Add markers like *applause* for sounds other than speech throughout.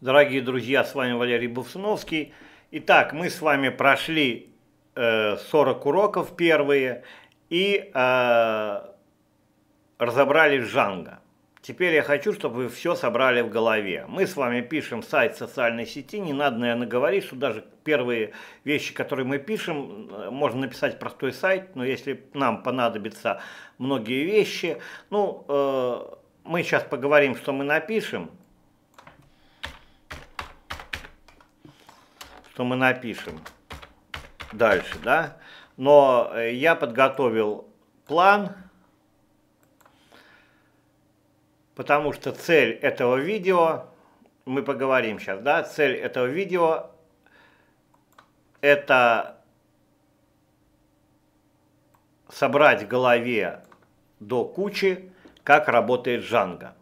Дорогие друзья, с вами Валерий Бувсуновский. Итак, мы с вами прошли э, 40 уроков первые и э, разобрали жанга. Теперь я хочу, чтобы вы все собрали в голове. Мы с вами пишем сайт социальной сети, не надо, наверное, говорить, что даже первые вещи, которые мы пишем, э, можно написать простой сайт, но если нам понадобятся многие вещи, ну, э, мы сейчас поговорим, что мы напишем, что мы напишем дальше, да. Но э, я подготовил план, потому что цель этого видео, мы поговорим сейчас, да, цель этого видео это собрать в голове до кучи, как работает Джанго.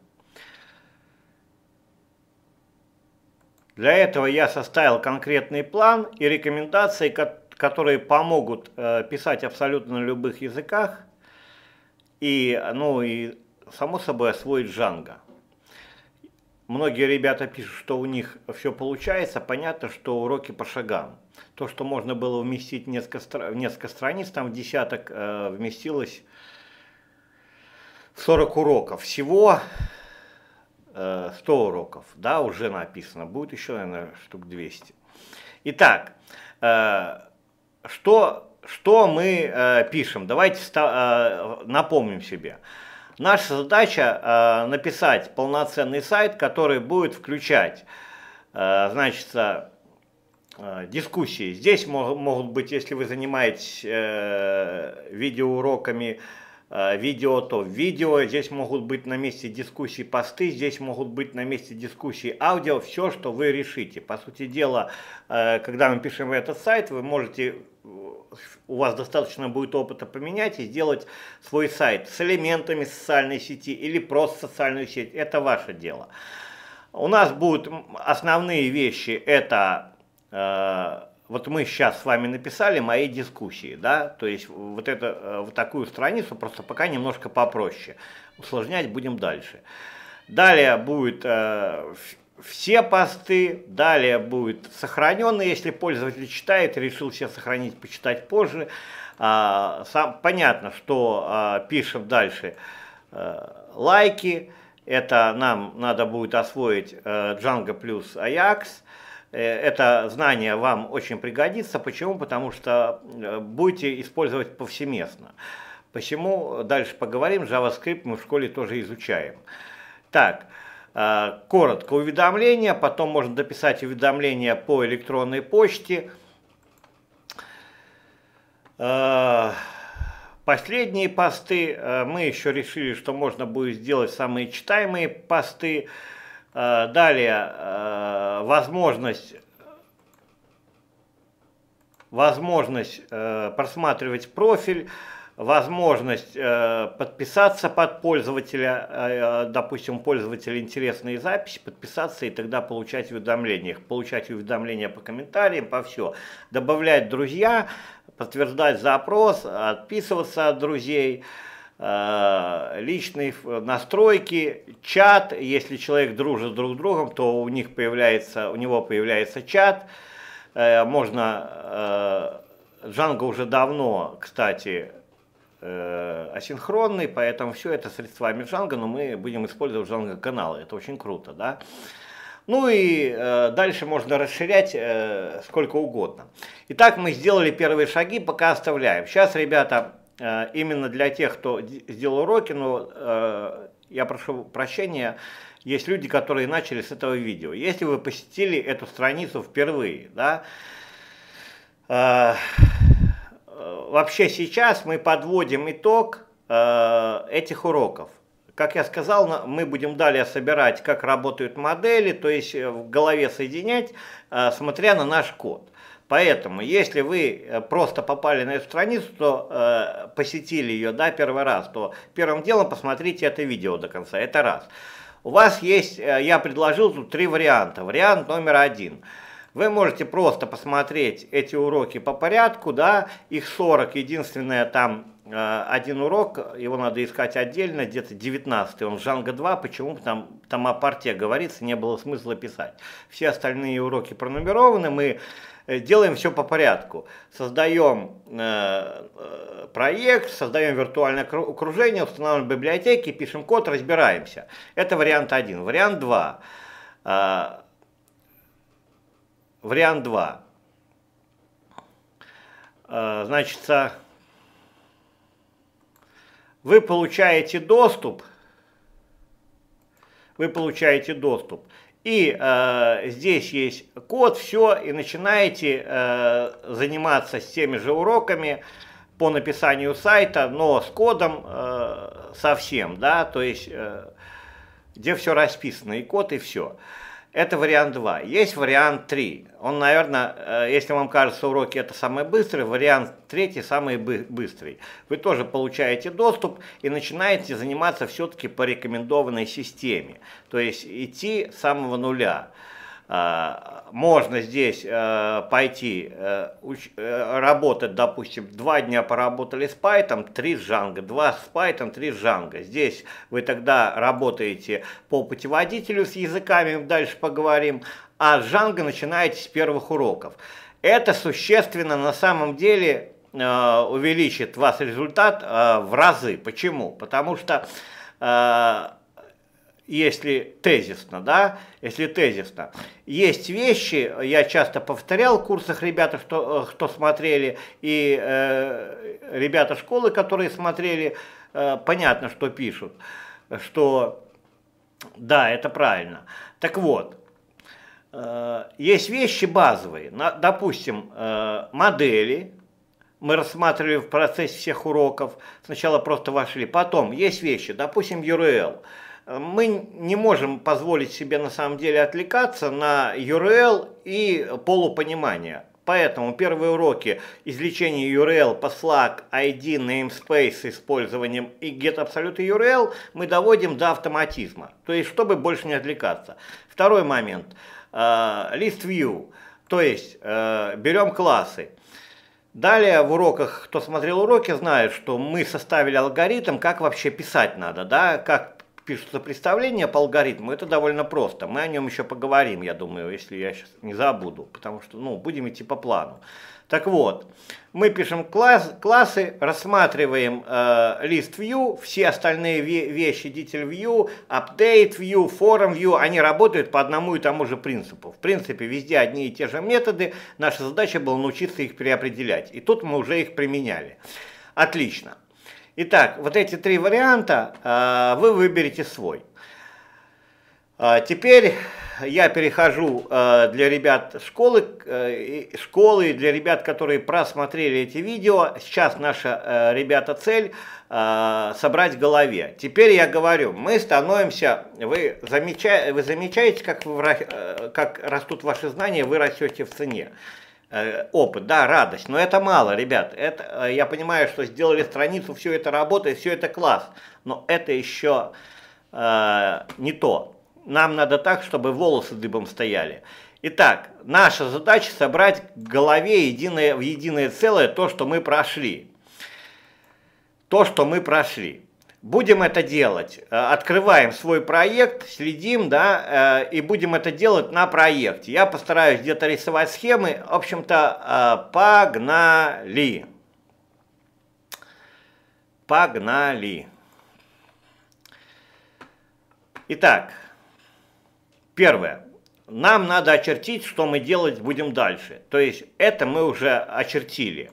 Для этого я составил конкретный план и рекомендации, которые помогут э, писать абсолютно на любых языках и, ну, и само собой освоить Django. Многие ребята пишут, что у них все получается. Понятно, что уроки по шагам. То, что можно было вместить в несколько, в несколько страниц, там в десяток э, вместилось 40 уроков. Всего 100 э, уроков, да, уже написано, будет еще, наверное, штук 200. Итак, э, что, что мы э, пишем? Давайте напомним себе. Наша задача написать полноценный сайт, который будет включать, значит, дискуссии. Здесь могут быть, если вы занимаетесь видеоуроками, видеоуроками, видео то. Видео здесь могут быть на месте дискуссии посты, здесь могут быть на месте дискуссии аудио, все, что вы решите. По сути дела, э, когда мы пишем этот сайт, вы можете у вас достаточно будет опыта поменять и сделать свой сайт с элементами социальной сети или просто социальную сеть. Это ваше дело. У нас будут основные вещи, это э, вот мы сейчас с вами написали мои дискуссии, да, то есть вот, это, э, вот такую страницу просто пока немножко попроще. Усложнять будем дальше. Далее будет э, все посты, далее будет сохраненные, если пользователь читает, решил все сохранить, почитать позже. А, сам, понятно, что а, пишем дальше а, лайки, это нам надо будет освоить а, Django плюс Ajax, Э, это знание вам очень пригодится. Почему? Потому что э, будете использовать повсеместно. Почему? Дальше поговорим. JavaScript мы в школе тоже изучаем. Так, э, коротко уведомления. потом можно дописать уведомления по электронной почте. Последние посты мы еще решили, что можно будет сделать самые читаемые посты. Посты Э, далее, э, возможность возможность э, просматривать профиль, возможность подписаться под пользователя, допустим, пользователя интересные записи, подписаться и тогда получать уведомления, получать уведомления по комментариям, по все, добавлять друзья, подтверждать запрос, отписываться от друзей, Э, личные настройки, чат. Если человек дружит друг с другом, то у них появляется, у него появляется чат. Э, можно э, Django уже давно, кстати, асинхронный, поэтому все это средствами Django, но мы будем использовать Django каналы. Это очень круто, да? Ну и э, дальше можно расширять э, сколько угодно. Итак, мы сделали первые шаги, пока оставляем. Сейчас, ребята, Э, именно для тех, кто сделал уроки, но э, я прошу прощения, есть люди, которые начали с этого видео. Если вы посетили эту страницу впервые, да, э, вообще сейчас мы подводим итог этих уроков. Как я сказал, мы будем далее собирать, как работают модели, то есть в голове соединять, смотря на наш код. Поэтому, если вы э, просто попали на эту страницу, то э, посетили ее, да, первый раз, то первым делом посмотрите это видео до конца, это раз. У вас есть, э, я предложил тут три варианта. Вариант номер один. Вы можете просто посмотреть эти уроки по порядку, да, их 40, единственное там э, один урок, его надо искать отдельно, где-то 19 он Жанга 2, почему там, там о парте говорится, не было смысла писать. Все остальные уроки пронумерованы, мы Э, делаем все по порядку. Создаем э, э, проект, создаем виртуальное окружение, устанавливаем библиотеки, пишем код, разбираемся. Это вариант один. Вариант два. Вариант два. Значит, вы получаете доступ, вы получаете доступ и э, здесь есть код, все, и начинаете э, заниматься с теми же уроками по написанию сайта, но с кодом э, совсем, да, то есть э, где все расписано, и код, и все. Это вариант 2. Есть вариант 3. Он, наверное, э, если вам кажется, уроки это самый быстрый, вариант 3 самый быстрый. Вы тоже получаете доступ и начинаете заниматься все-таки по рекомендованной системе. То есть идти с самого нуля можно здесь э, пойти э, э, работать, допустим, два дня поработали с Python, три с Django, два с Python, три с Django. Здесь вы тогда работаете по путеводителю с языками, дальше поговорим, а с Django начинаете с первых уроков. Это существенно на самом деле увеличит вас результат в разы. Почему? Потому что если тезисно, да, если тезисно. Есть вещи, я часто повторял в курсах ребята, что, что э, смотрели, и э, ребята школы, которые смотрели, э, понятно, что пишут, что да, это правильно. Так вот, э, есть вещи базовые, на, допустим, э, модели, мы рассматривали в процессе всех уроков, сначала просто вошли, потом есть вещи, допустим, URL – мы не можем позволить себе на самом деле отвлекаться на URL и полупонимание. Поэтому первые уроки извлечения URL по Slack, ID, namespace с использованием и get абсолюта URL мы доводим до автоматизма, то есть чтобы больше не отвлекаться. Второй момент, а, list view, то есть а, берем классы. Далее в уроках, кто смотрел уроки, знает, что мы составили алгоритм, как вообще писать надо, да, как пишутся представления по алгоритму, это довольно просто. Мы о нем еще поговорим, я думаю, если я сейчас не забуду, потому что ну, будем идти по плану. Так вот, мы пишем класс, классы, рассматриваем э, list view, все остальные вещи, detail view, update view, forum view, они работают по одному и тому же принципу. В принципе, везде одни и те же методы, наша задача была научиться их переопределять. И тут мы уже их применяли. Отлично. Итак, вот эти три варианта а, вы выберете свой. А, теперь я перехожу а, для ребят школы, э, школы для ребят, которые просмотрели эти видео. Сейчас наша, э, ребята, цель собрать в голове. Теперь я говорю, мы становимся, вы, замечаете, вы замечаете, как, вы, э, как растут ваши знания, вы растете в цене. Э, опыт, да, радость, но это мало, ребят. Это, э, я понимаю, что сделали страницу, все это работает, все это класс, но это еще э, не то. Нам надо так, чтобы волосы дыбом стояли. Итак, наша задача собрать в голове единое, в единое целое то, что мы прошли. То, что мы прошли будем это делать. Э, открываем свой проект, следим, да, э, и будем это делать на проекте. Я постараюсь где-то рисовать схемы. В общем-то, э, погнали. Погнали. Итак, первое. Нам надо очертить, что мы делать будем дальше. То есть это мы уже очертили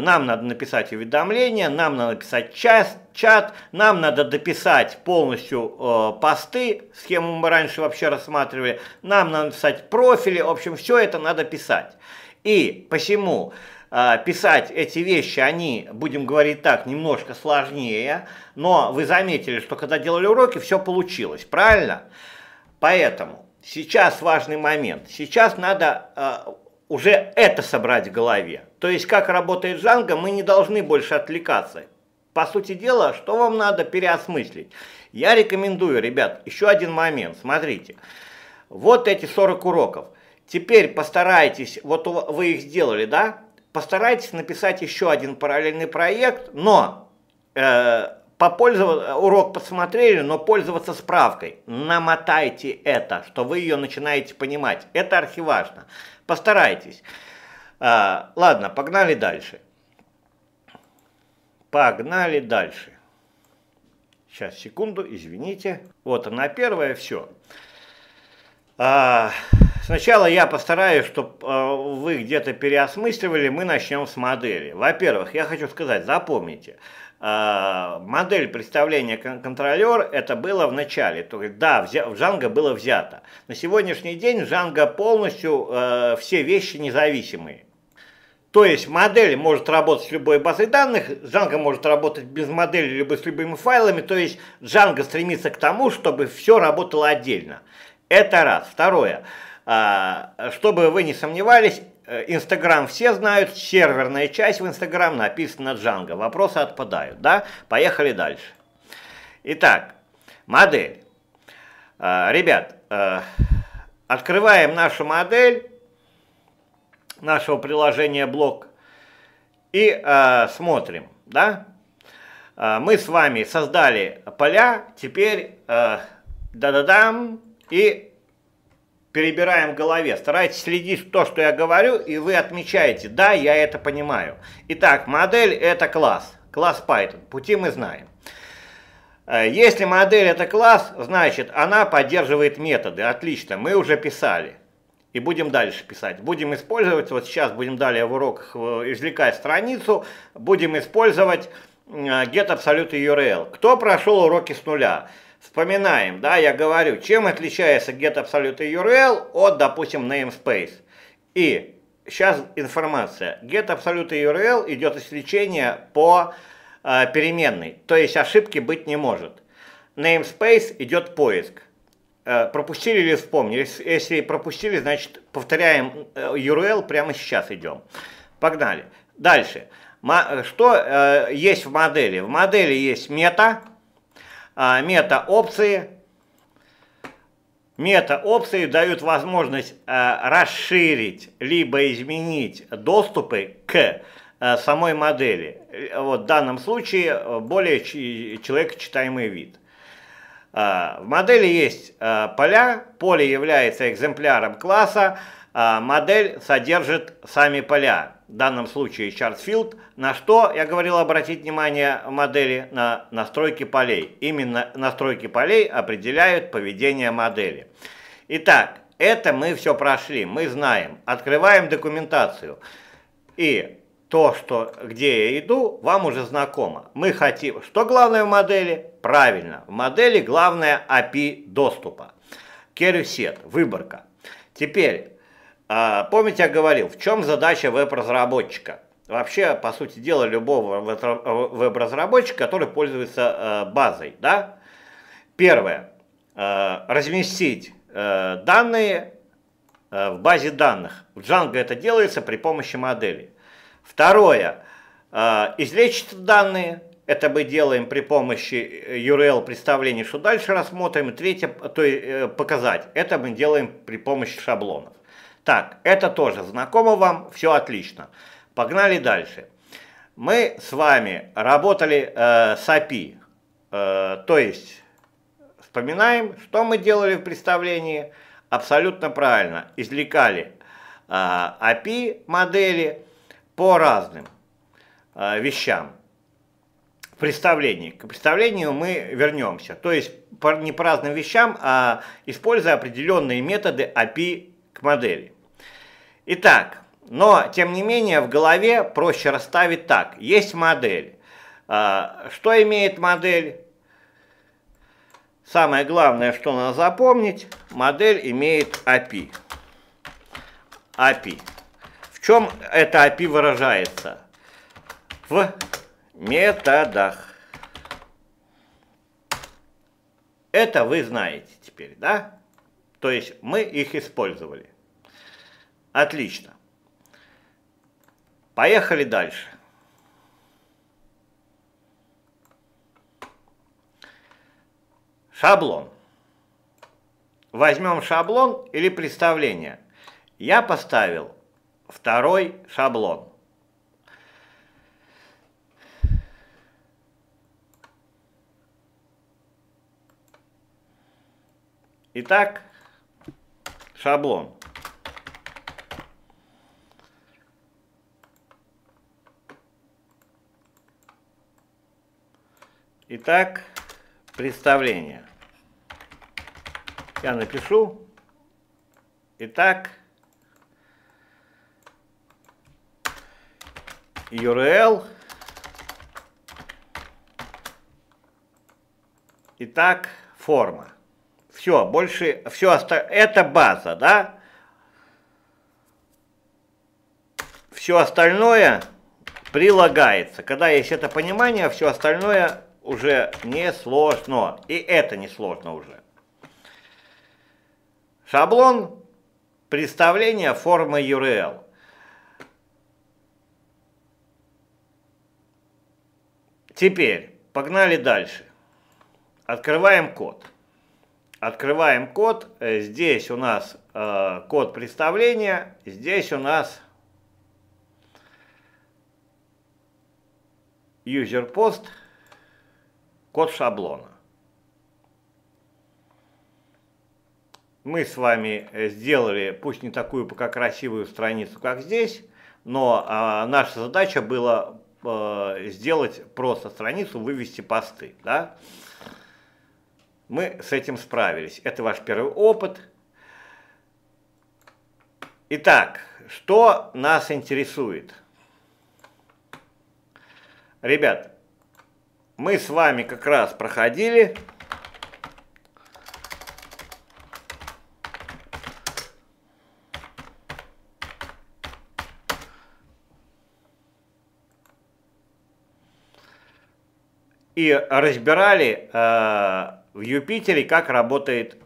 нам надо написать уведомление, нам надо написать чат, чат, нам надо дописать полностью э, посты, схему мы раньше вообще рассматривали, нам надо написать профили, в общем, все это надо писать. И почему э, писать эти вещи, они, будем говорить так, немножко сложнее, но вы заметили, что когда делали уроки, все получилось, правильно? Поэтому сейчас важный момент. Сейчас надо э, уже это собрать в голове. То есть, как работает Джанго, мы не должны больше отвлекаться. По сути дела, что вам надо переосмыслить? Я рекомендую, ребят, еще один момент, смотрите. Вот эти 40 уроков. Теперь постарайтесь, вот вы их сделали, да? Постарайтесь написать еще один параллельный проект, но э, попользоваться, урок посмотрели, но пользоваться справкой. Намотайте это, что вы ее начинаете понимать. Это архиважно. Постарайтесь. А, ладно, погнали дальше. Погнали дальше. Сейчас, секунду, извините. Вот она первая, все. А, сначала я постараюсь, чтобы а, вы где-то переосмысливали, мы начнем с модели. Во-первых, я хочу сказать, запомните, а, модель представления кон контролер это было в начале, то есть да, в Django было взято. На сегодняшний день Django полностью а, все вещи независимые. То есть модель может работать с любой базой данных, Django может работать без модели, либо с любыми файлами, то есть Django стремится к тому, чтобы все работало отдельно. Это раз. Второе. А, чтобы вы не сомневались, э, Instagram все знают, серверная часть в Instagram написана Django. Вопросы отпадают, да? Поехали дальше. Итак, модель. А, ребят, э, открываем нашу модель нашего приложения блог и э, смотрим, да? Э, мы с вами создали поля, теперь э, да-да-дам и перебираем в голове. Старайтесь следить то, что я говорю, и вы отмечаете, да, я это понимаю. Итак, модель это класс, класс Python, пути мы знаем. Э, если модель это класс, значит она поддерживает методы, отлично, мы уже писали и будем дальше писать. Будем использовать, вот сейчас будем далее в уроках э, извлекать страницу, будем использовать э, get absolute URL. Кто прошел уроки с нуля? Вспоминаем, да, я говорю, чем отличается get absolute URL от, допустим, namespace. И сейчас информация. Get absolute URL идет исключение по э, переменной, то есть ошибки быть не может. Namespace идет поиск. Э, пропустили или вспомнили? Если пропустили, значит, повторяем э, URL, прямо сейчас идем. Погнали. Дальше. Что э, есть в модели? В модели есть мета, а, мета-опции. Мета-опции дают возможность расширить либо изменить доступы к самой модели. Вот в данном случае более человекочитаемый вид. А, в модели есть а, поля, поле является экземпляром класса, а, модель содержит сами поля, в данном случае Чартфилд, на что я говорил обратить внимание в модели на настройки полей. Именно настройки полей определяют поведение модели. Итак, это мы все прошли, мы знаем. Открываем документацию. И то, что, где я иду, вам уже знакомо. Мы хотим, что главное в модели? Правильно, в модели главное API доступа. Керюсет, выборка. Теперь, а, помните, я говорил, в чем задача веб-разработчика? Вообще, по сути дела, любого веб-разработчика, который пользуется а, базой, да? Первое, а, разместить данные в базе данных. В Django это делается при помощи модели. Второе. А, Излечить данные. Это мы делаем при помощи э, URL представления, что дальше рассмотрим. Третье, то есть э, показать. Это мы делаем при помощи шаблонов. Так, это тоже знакомо вам, все отлично. Погнали дальше. Мы с вами работали э, с API, э, то есть вспоминаем, что мы делали в представлении, абсолютно правильно, извлекали э, а, API модели, по разным э, вещам. представлению К представлению мы вернемся. То есть по, не по разным вещам, а используя определенные методы API к модели. Итак, но тем не менее в голове проще расставить так. Есть модель. Э, что имеет модель? Самое главное, что надо запомнить, модель имеет API. API. В чем это API выражается? В методах. Это вы знаете теперь, да? То есть мы их использовали. Отлично. Поехали дальше. Шаблон. Возьмем шаблон или представление. Я поставил Второй шаблон. Итак, шаблон. Итак, представление. Я напишу. Итак, URL. Итак, форма. Все, больше, все, оста... это база, да? Все остальное прилагается. Когда есть это понимание, все остальное уже не сложно. И это не сложно уже. Шаблон представления формы URL. Теперь, погнали дальше. Открываем код. Открываем код. Э, здесь у нас э, код представления. Здесь у нас user post, код шаблона. Мы с вами э, сделали, пусть не такую пока красивую страницу, как здесь, но э, наша задача была э, сделать просто страницу, вывести посты, да? Мы с этим справились. Это ваш первый опыт. Итак, что нас интересует? Ребят, мы с вами как раз проходили и разбирали э, в Юпитере, как работает,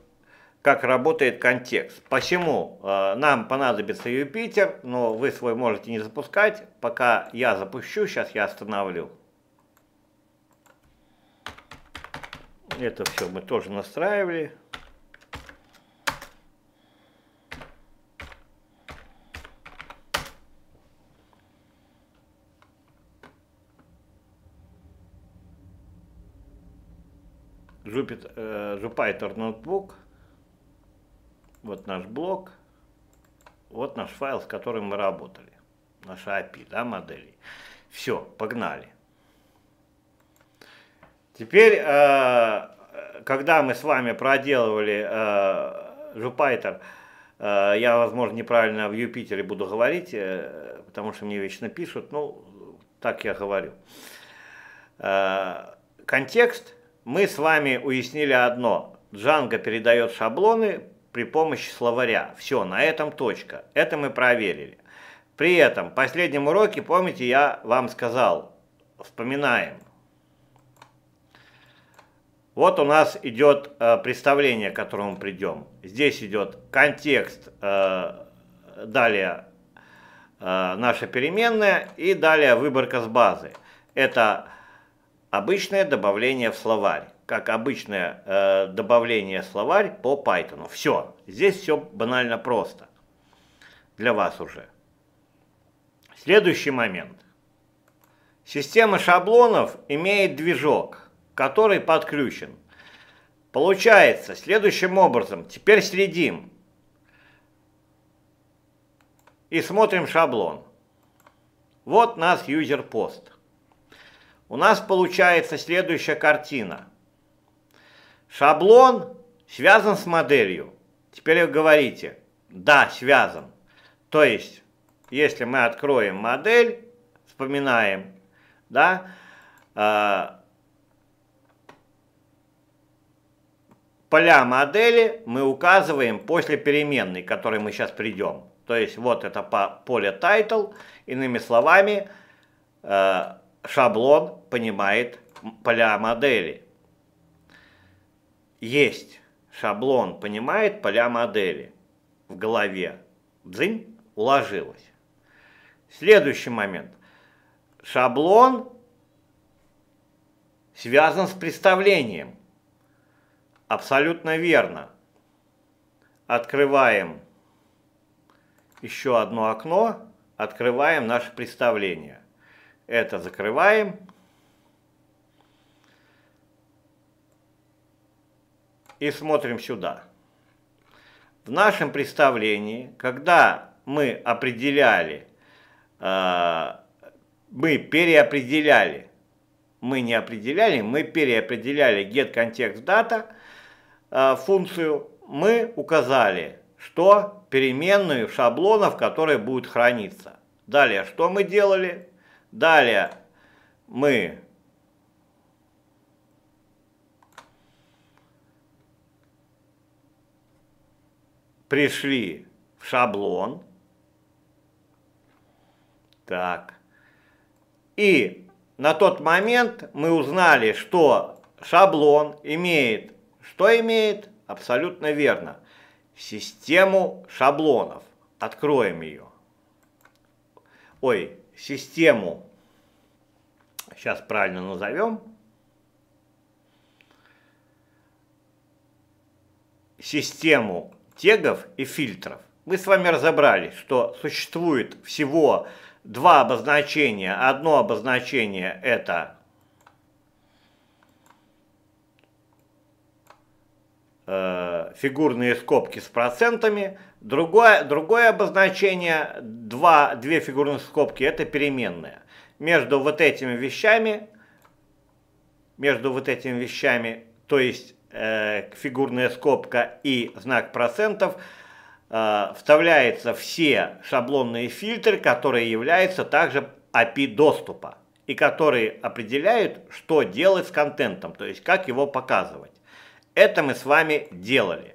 как работает контекст. Почему э, нам понадобится Юпитер, но вы свой можете не запускать. Пока я запущу, сейчас я остановлю. Это все мы тоже настраивали. Jupyter, Jupyter Notebook. Вот наш блок. Вот наш файл, с которым мы работали. Наша API, да, модели. Все, погнали. Теперь, э, когда мы с вами проделывали Jupyter, э, э, я, возможно, неправильно в Юпитере буду говорить, потому что мне вечно пишут, ну, так я говорю. Контекст мы с вами уяснили одно. Django передает шаблоны при помощи словаря. Все, на этом точка. Это мы проверили. При этом, в последнем уроке, помните, я вам сказал, вспоминаем. Вот у нас идет э, представление, к которому придем. Здесь идет контекст, э, далее э, наша переменная и далее выборка с базы. Это Обычное добавление в словарь, как обычное э, добавление в словарь по Python. Все, здесь все банально просто для вас уже. Следующий момент. Система шаблонов имеет движок, который подключен. Получается следующим образом. Теперь следим и смотрим шаблон. Вот нас юзер пост у нас получается следующая картина. Шаблон связан с моделью. Теперь вы говорите, да, связан. То есть, если мы откроем модель, вспоминаем, да, э, поля модели мы указываем после переменной, к которой мы сейчас придем. То есть вот это по поле title, иными словами, э, шаблон понимает поля модели. Есть шаблон понимает поля модели в голове. Дзынь уложилось. Следующий момент. Шаблон связан с представлением. Абсолютно верно. Открываем еще одно окно, открываем наше представление. Это закрываем. И смотрим сюда. В нашем представлении, когда мы определяли, э, мы переопределяли, мы не определяли, мы переопределяли getContextData э, функцию, мы указали, что переменную шаблонов, которые будут храниться. Далее, что мы делали? Далее мы пришли в шаблон. Так. И на тот момент мы узнали, что шаблон имеет, что имеет? Абсолютно верно. Систему шаблонов. Откроем ее. Ой, систему, сейчас правильно назовем, систему тегов и фильтров. Мы с вами разобрались, что существует всего два обозначения. Одно обозначение это э, фигурные скобки с процентами, Другое, другое обозначение, два, две фигурные скобки, это переменная. Между вот этими вещами, между вот этими вещами, то есть э, фигурная скобка и знак процентов, э, вставляются все шаблонные фильтры, которые являются также API доступа и которые определяют, что делать с контентом, то есть как его показывать. Это мы с вами делали.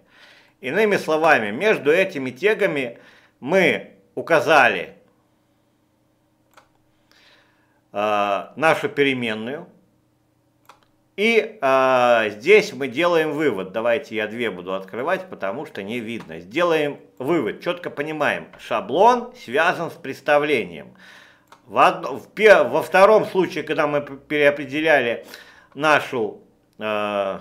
Иными словами, между этими тегами мы указали э, нашу переменную. И э, здесь мы делаем вывод. Давайте я две буду открывать, потому что не видно. Сделаем вывод. Четко понимаем, шаблон связан с представлением. В од... в Во втором случае, когда мы переопределяли нашу, э,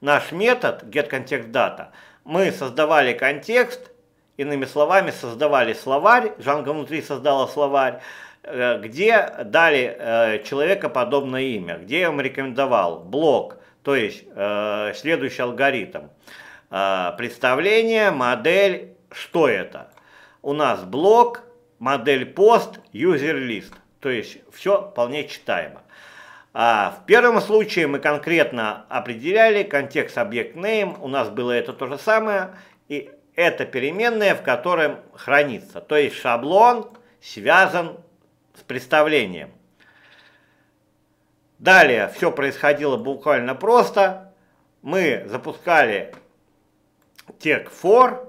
наш метод getContextData, мы создавали контекст, иными словами, создавали словарь, Жанка внутри создала словарь, э, где дали э, человека подобное имя, где я вам рекомендовал блок, то есть э, следующий алгоритм. Представление, модель, что это? У нас блок, модель пост, юзер лист. То есть все вполне читаемо. А в первом случае мы конкретно определяли контекст объект name, у нас было это то же самое, и это переменная, в котором хранится. То есть шаблон связан с представлением. Далее все происходило буквально просто. Мы запускали тег for,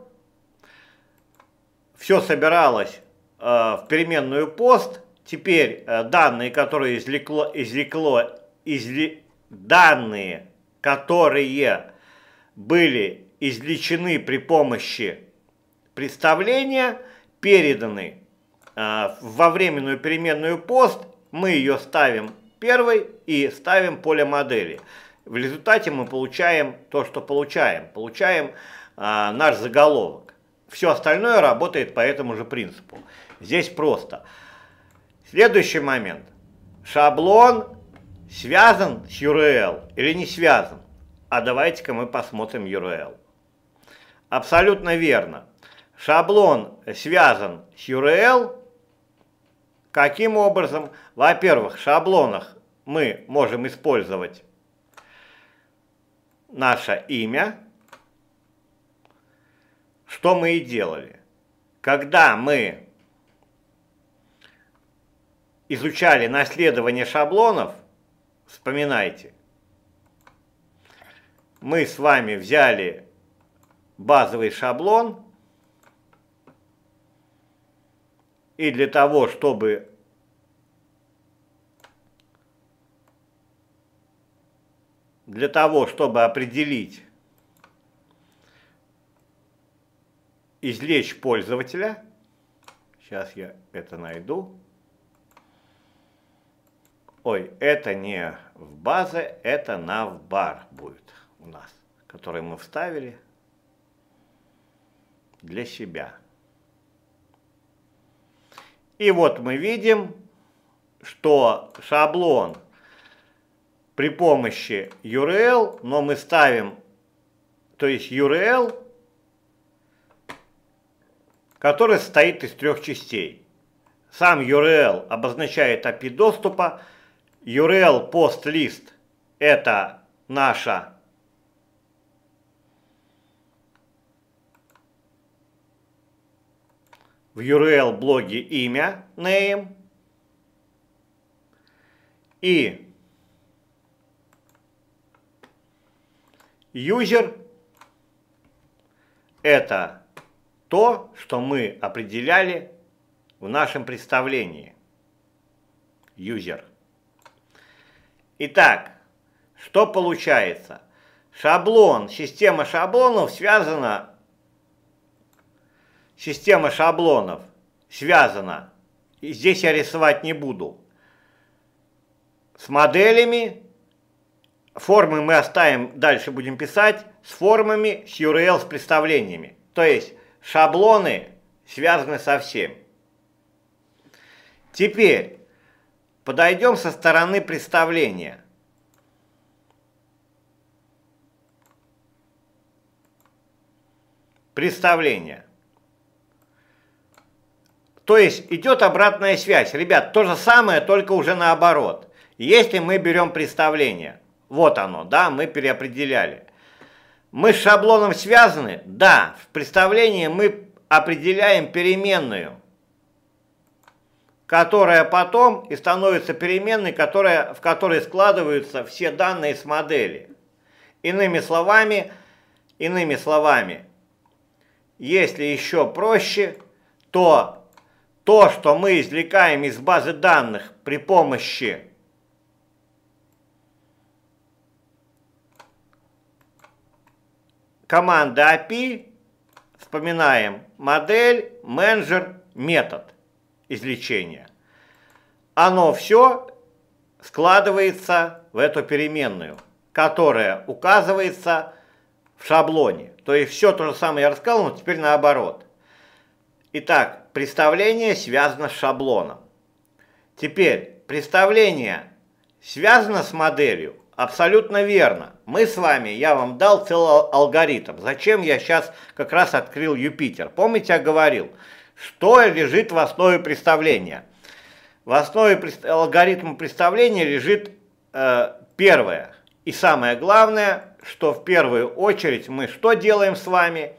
все собиралось э, в переменную пост, Теперь э, данные, которые извлекло, извлекло изли, данные, которые были извлечены при помощи представления, переданы э, во временную переменную пост, мы ее ставим первой и ставим поле модели. В результате мы получаем то, что получаем. Получаем э, наш заголовок. Все остальное работает по этому же принципу. Здесь просто. Просто. Следующий момент. Шаблон связан с URL или не связан? А давайте-ка мы посмотрим URL. Абсолютно верно. Шаблон связан с URL. Каким образом? Во-первых, в шаблонах мы можем использовать наше имя, что мы и делали. Когда мы изучали наследование шаблонов, вспоминайте, мы с вами взяли базовый шаблон, и для того, чтобы для того, чтобы определить, извлечь пользователя, сейчас я это найду, ой, это не в базе, это на в бар будет у нас, который мы вставили для себя. И вот мы видим, что шаблон при помощи URL, но мы ставим, то есть URL, который состоит из трех частей. Сам URL обозначает API доступа, URL Пост-Лист – это наша. В URL блоге имя, name. И user – это то, что мы определяли в нашем представлении. User – Итак, что получается? Шаблон, система шаблонов связана, система шаблонов связана, и здесь я рисовать не буду, с моделями, формы мы оставим, дальше будем писать, с формами, с URL, с представлениями. То есть шаблоны связаны со всем. Теперь, Подойдем со стороны представления. Представление. То есть идет обратная связь. Ребят, то же самое, только уже наоборот. Если мы берем представление, вот оно, да, мы переопределяли. Мы с шаблоном связаны? Да, в представлении мы определяем переменную которая потом и становится переменной, которая, в которой складываются все данные с модели. Иными словами, иными словами, если еще проще, то то, что мы извлекаем из базы данных при помощи команды API, вспоминаем модель, менеджер, метод излечения. Оно все складывается в эту переменную, которая указывается в шаблоне. То есть все то же самое я рассказал, но теперь наоборот. Итак, представление связано с шаблоном. Теперь, представление связано с моделью? Абсолютно верно. Мы с вами, я вам дал целый алгоритм. Зачем я сейчас как раз открыл Юпитер? Помните, я говорил – что лежит в основе представления. В основе алгоритма представления лежит э, первое и самое главное, что в первую очередь мы что делаем с вами?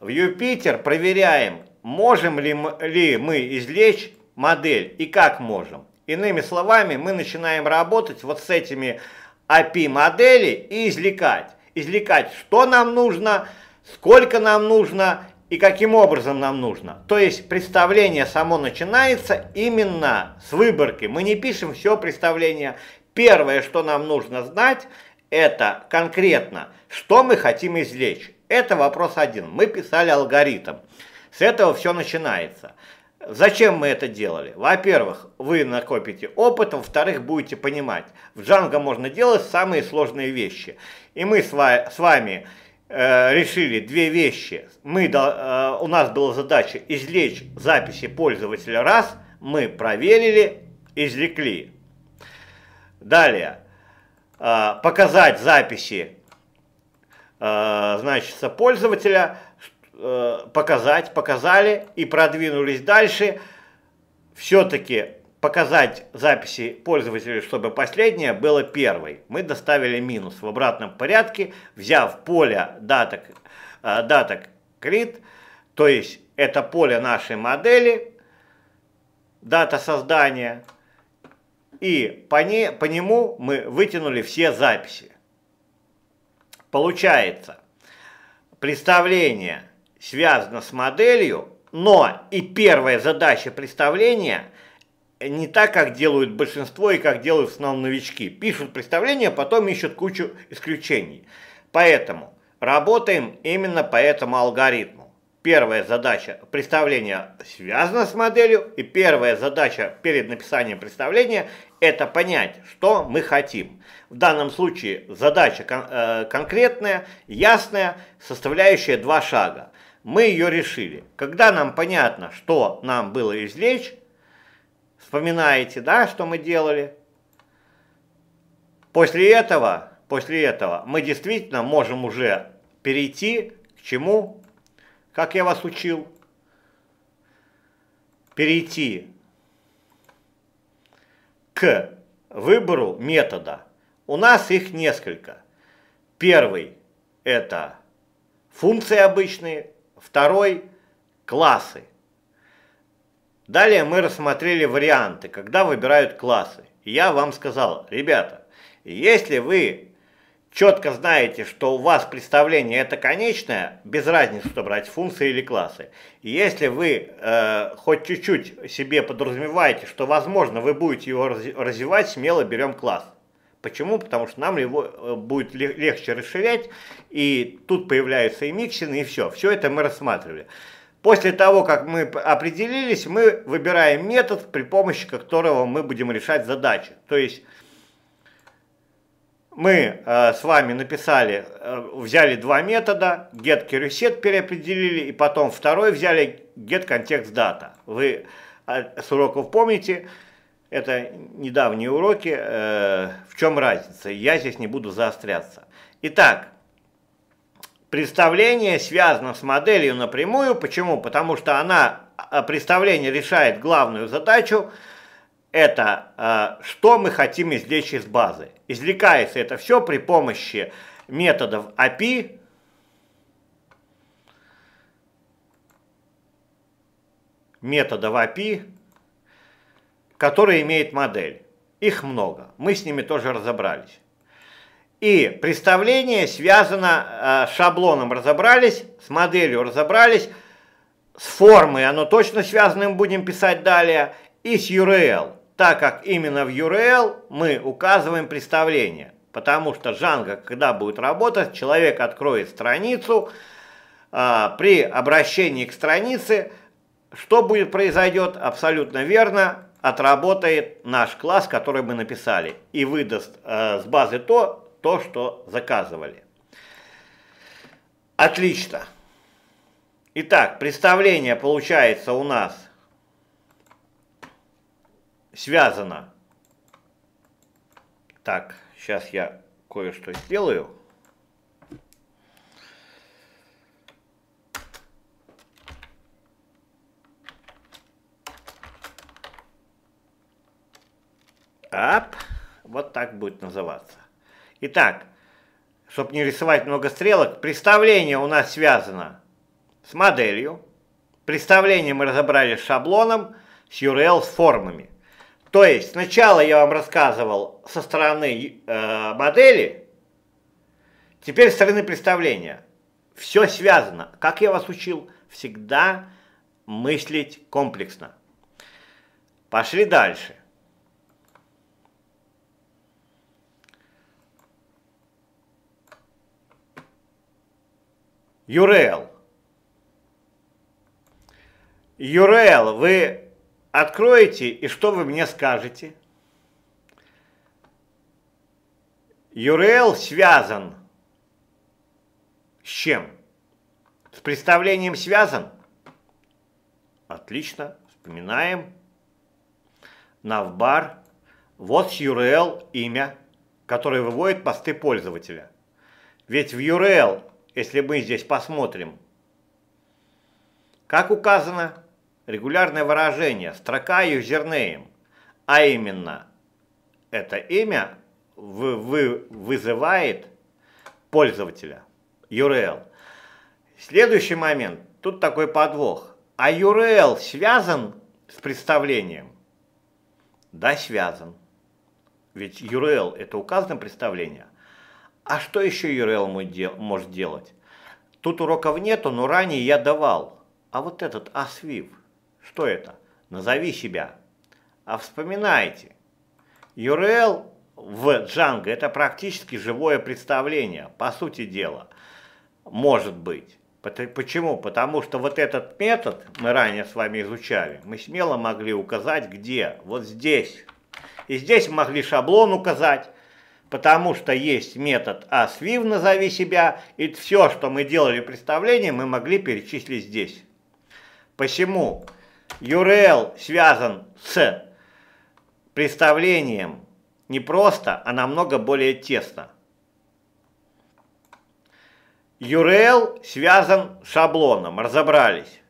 В Юпитер проверяем, можем ли мы, ли мы извлечь модель и как можем. Иными словами, мы начинаем работать вот с этими API-модели и извлекать. Извлекать, что нам нужно, сколько нам нужно и каким образом нам нужно. То есть представление само начинается именно с выборки. Мы не пишем все представление. Первое, что нам нужно знать, это конкретно, что мы хотим извлечь. Это вопрос один. Мы писали алгоритм. С этого все начинается. Зачем мы это делали? Во-первых, вы накопите опыт, во-вторых, будете понимать. В джанго можно делать самые сложные вещи. И мы с вами Э, решили две вещи. Мы, э, у нас была задача извлечь записи пользователя раз, мы проверили, извлекли. Далее, э, показать записи значит, пользователя, показать, показали и продвинулись дальше. Все-таки показать записи пользователю, чтобы последнее было первой. Мы доставили минус в обратном порядке, взяв поле даток, э, даток крит, то есть это поле нашей модели, дата создания, и по, не, по нему мы вытянули все записи. Получается, представление связано с моделью, но и первая задача представления – не так, как делают большинство и как делают в основном новички. Пишут представление, потом ищут кучу исключений. Поэтому работаем именно по этому алгоритму. Первая задача представления связана с моделью, и первая задача перед написанием представления – это понять, что мы хотим. В данном случае задача кон э, конкретная, ясная, составляющая два шага. Мы ее решили. Когда нам понятно, что нам было извлечь, Вспоминаете, да, что мы делали? После этого, после этого мы действительно можем уже перейти к чему, как я вас учил, перейти к выбору метода. У нас их несколько. Первый – это функции обычные, второй – классы. Далее мы рассмотрели варианты, когда выбирают классы. И я вам сказал, ребята, если вы четко знаете, что у вас представление это конечное, без разницы, что брать функции или классы. И если вы э, хоть чуть-чуть себе подразумеваете, что возможно вы будете его развивать, смело берем класс. Почему? Потому что нам его э, будет легче расширять, и тут появляются и миксины, и все. Все это мы рассматривали. После того, как мы определились, мы выбираем метод, при помощи которого мы будем решать задачи. То есть мы э, с вами написали, э, взяли два метода, get переопределили, и потом второй взяли getContextData. Вы э, с уроков помните, это недавние уроки, э, в чем разница, я здесь не буду заостряться. Итак, представление связано с моделью напрямую. Почему? Потому что она, а, представление решает главную задачу, это а, что мы хотим извлечь из базы. Извлекается это все при помощи методов API, методов API, которые имеет модель. Их много, мы с ними тоже разобрались. И представление связано э, с шаблоном, разобрались, с моделью разобрались, с формой, оно точно связано, будем писать далее, и с URL, так как именно в URL мы указываем представление. Потому что Django, когда будет работать, человек откроет страницу, э, при обращении к странице, что будет произойдет, абсолютно верно, отработает наш класс, который мы написали, и выдаст э, с базы то, то, что заказывали. Отлично. Итак, представление получается у нас связано. Так, сейчас я кое-что сделаю. Ап, вот так будет называться. Итак, чтобы не рисовать много стрелок, представление у нас связано с моделью. Представление мы разобрали с шаблоном, с URL, с формами. То есть сначала я вам рассказывал со стороны э, модели, теперь со стороны представления. Все связано. Как я вас учил, всегда мыслить комплексно. Пошли дальше. Юрел. Юрел, вы откроете и что вы мне скажете? Юрел связан с чем? С представлением связан? Отлично, вспоминаем. Навбар. Вот URL имя, которое выводит посты пользователя. Ведь в URL если мы здесь посмотрим. Как указано, регулярное выражение строка юзернейм, а именно это имя вы, вы, вызывает пользователя, URL. Следующий момент, тут такой подвох. А URL связан с представлением? Да, связан. Ведь URL – это указано представление. А что еще URL может делать? Тут уроков нету, но ранее я давал. А вот этот ASVIV, что это? Назови себя. А вспоминайте, URL в Django это практически живое представление, по сути дела, может быть. Почему? Потому что вот этот метод мы ранее с вами изучали, мы смело могли указать где, вот здесь. И здесь могли шаблон указать, потому что есть метод ASVIV а «Назови себя», и все, что мы делали представление, мы могли перечислить здесь. Посему URL связан с представлением не просто, а намного более тесно. URL связан с шаблоном, разобрались.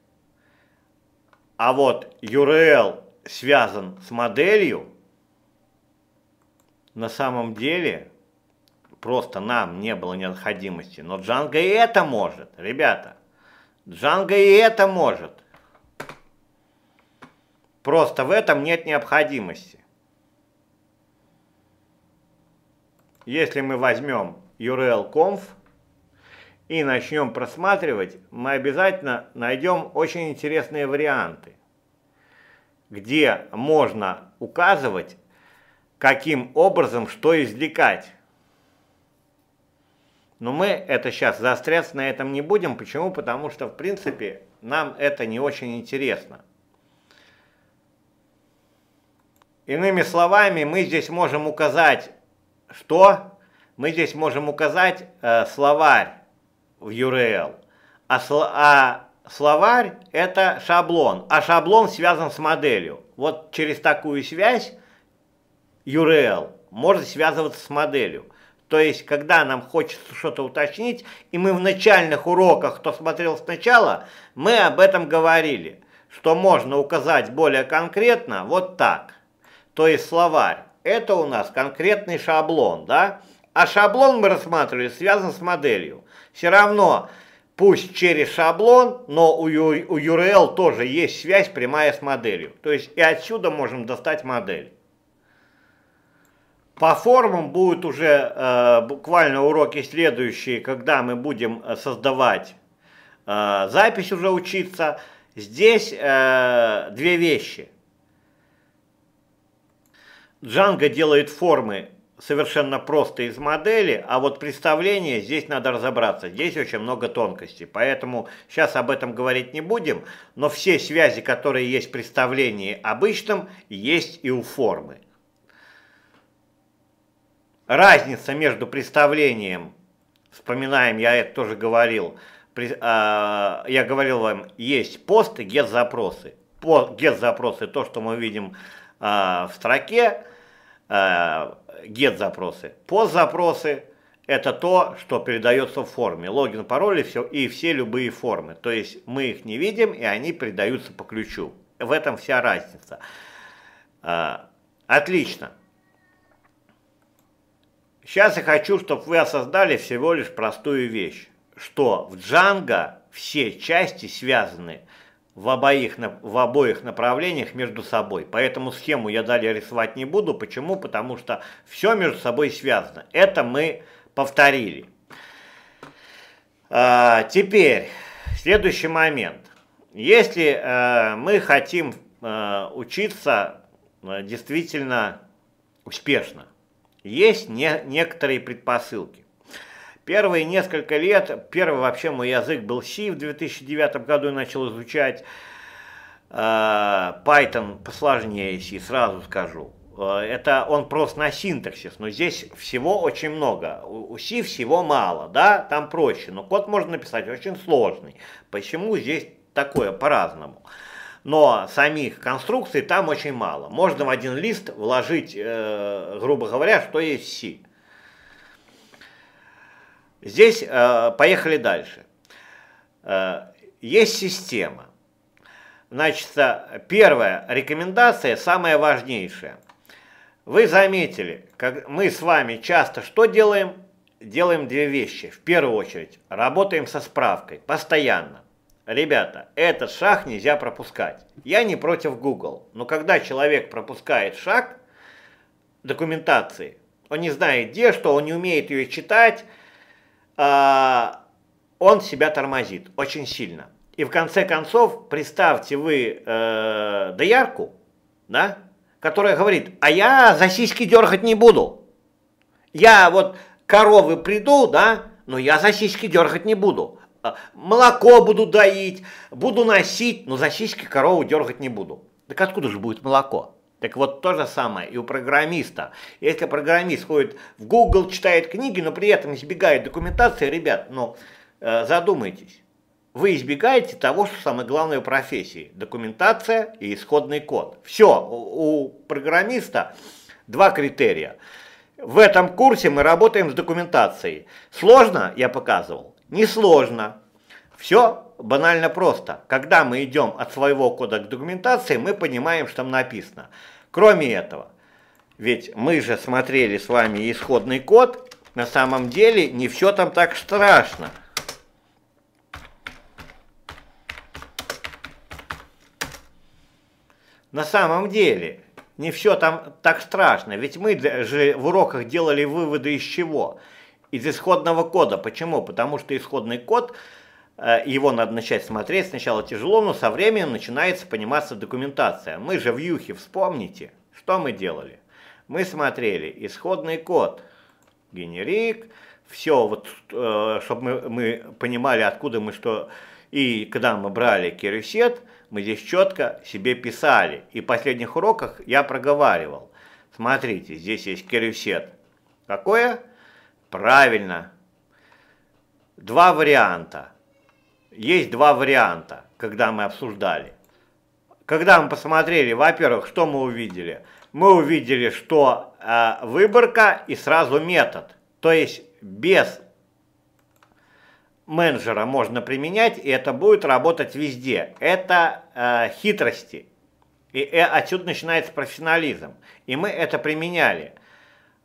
А вот URL связан с моделью, на самом деле просто нам не было необходимости. Но Джанго и это может, ребята. Джанго и это может. Просто в этом нет необходимости. Если мы возьмем URLconf и начнем просматривать, мы обязательно найдем очень интересные варианты, где можно указывать каким образом что извлекать. Но мы это сейчас застряться на этом не будем. Почему? Потому что, в принципе, нам это не очень интересно. Иными словами, мы здесь можем указать, что? Мы здесь можем указать э, словарь в URL. А, сло, а словарь – это шаблон, а шаблон связан с моделью. Вот через такую связь URL можно связываться с моделью. То есть, когда нам хочется что-то уточнить, и мы в начальных уроках, кто смотрел сначала, мы об этом говорили, что можно указать более конкретно вот так. То есть словарь – это у нас конкретный шаблон, да? А шаблон мы рассматривали связан с моделью. Все равно, пусть через шаблон, но у URL тоже есть связь прямая с моделью. То есть и отсюда можем достать модель. По формам будут уже э, буквально уроки следующие, когда мы будем э, создавать э, запись уже учиться. Здесь э, две вещи. Джанго делает формы совершенно просто из модели, а вот представление здесь надо разобраться. Здесь очень много тонкостей, поэтому сейчас об этом говорить не будем, но все связи, которые есть в представлении обычном, есть и у формы разница между представлением, вспоминаем, я это тоже говорил, при, а, я говорил вам, есть пост и гет-запросы. Гет-запросы, то, что мы видим а, в строке, а, гет-запросы. Пост-запросы – это то, что передается в форме. Логин, пароль и все, и все любые формы. То есть мы их не видим, и они передаются по ключу. В этом вся разница. А, отлично. Сейчас я хочу, чтобы вы осознали всего лишь простую вещь, что в Джанго все части связаны в, обоих, в обоих направлениях между собой. Поэтому схему я далее рисовать не буду. Почему? Потому что все между собой связано. Это мы повторили. А, теперь, следующий момент. Если э, мы хотим э, учиться э, действительно успешно, есть не, некоторые предпосылки. Первые несколько лет, первый вообще мой язык был C, в 2009 году я начал изучать э, Python посложнее C, сразу скажу. Э, это он просто на синтаксис, но здесь всего очень много. У C всего мало, да, там проще, но код можно написать очень сложный. Почему здесь такое по-разному? но самих конструкций там очень мало. Можно в один лист вложить, э, грубо говоря, что есть си. Здесь э, поехали дальше. Э, есть система. Значит, первая рекомендация, самая важнейшая. Вы заметили, как мы с вами часто что делаем? Делаем две вещи. В первую очередь, работаем со справкой постоянно. Ребята, этот шаг нельзя пропускать. Я не против Google, но когда человек пропускает шаг документации, он не знает где, что он не умеет ее читать, а, он себя тормозит очень сильно. И в конце концов, представьте вы э, доярку, да, которая говорит, а я за сиськи дергать не буду. Я вот коровы приду, да, но я за сиськи дергать не буду. А, молоко буду доить, буду носить, но за сиськи корову дергать не буду. Так откуда же будет молоко? Так вот то же самое и у программиста. Если программист ходит в Google, читает книги, но при этом избегает документации, ребят, ну э, задумайтесь. Вы избегаете того, что самое главное в профессии – документация и исходный код. Все, у, у программиста два критерия. В этом курсе мы работаем с документацией. Сложно, я показывал, Несложно. Все банально просто. Когда мы идем от своего кода к документации, мы понимаем, что там написано. Кроме этого, ведь мы же смотрели с вами исходный код, на самом деле не все там так страшно. На самом деле, не все там так страшно, ведь мы же в уроках делали выводы из чего – из исходного кода. Почему? Потому что исходный код, э, его надо начать смотреть сначала тяжело, но со временем начинается пониматься документация. Мы же в Юхе, вспомните, что мы делали? Мы смотрели исходный код, генерик, все, вот, э, чтобы мы, мы понимали, откуда мы что... И когда мы брали керюсет. мы здесь четко себе писали. И в последних уроках я проговаривал. Смотрите, здесь есть керосет. Какое? Правильно. Два варианта. Есть два варианта, когда мы обсуждали. Когда мы посмотрели, во-первых, что мы увидели? Мы увидели, что э, выборка и сразу метод. То есть без менеджера можно применять, и это будет работать везде. Это э, хитрости. И э, отсюда начинается профессионализм. И мы это применяли.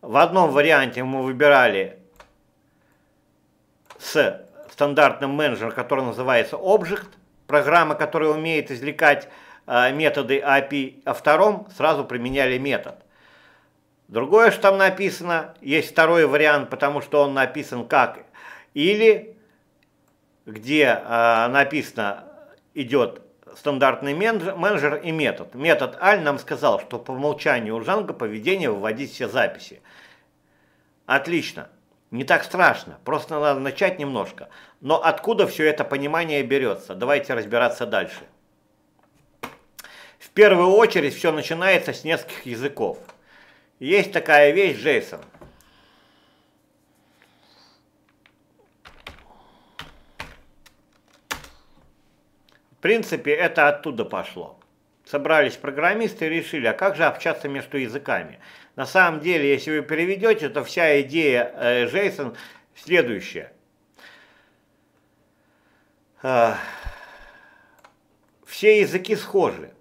В одном варианте мы выбирали с стандартным менеджером, который называется Object, программа, которая умеет извлекать э, методы API, а втором сразу применяли метод. Другое, что там написано, есть второй вариант, потому что он написан как или, где э, написано идет стандартный менеджер и метод. Метод Аль нам сказал, что по умолчанию у Джанго поведение выводить все записи. Отлично. Не так страшно, просто надо начать немножко. Но откуда все это понимание берется? Давайте разбираться дальше. В первую очередь все начинается с нескольких языков. Есть такая вещь Джейсон. В принципе, это оттуда пошло. Собрались программисты и решили, а как же общаться между языками? На самом деле, если вы переведете, то вся идея JSON э, следующая. А, все языки схожи.